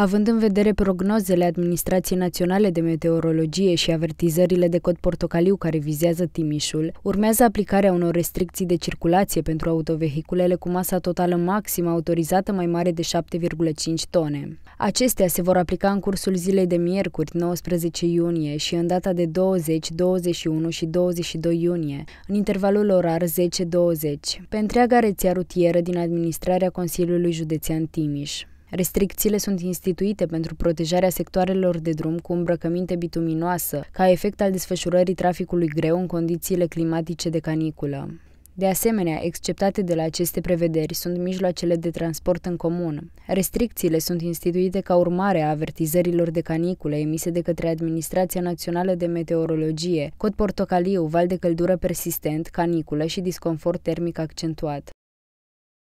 Având în vedere prognozele Administrației Naționale de Meteorologie și avertizările de cod portocaliu care vizează Timișul, urmează aplicarea unor restricții de circulație pentru autovehiculele cu masa totală maximă autorizată mai mare de 7,5 tone. Acestea se vor aplica în cursul zilei de miercuri, 19 iunie, și în data de 20, 21 și 22 iunie, în intervalul orar 10-20, pe întreaga rețea rutieră din administrarea Consiliului Județean Timiș. Restricțiile sunt instituite pentru protejarea sectoarelor de drum cu îmbrăcăminte bituminoasă, ca efect al desfășurării traficului greu în condițiile climatice de caniculă. De asemenea, exceptate de la aceste prevederi sunt mijloacele de transport în comun. Restricțiile sunt instituite ca urmare a avertizărilor de caniculă emise de către Administrația Națională de Meteorologie, cod portocaliu, val de căldură persistent, caniculă și disconfort termic accentuat.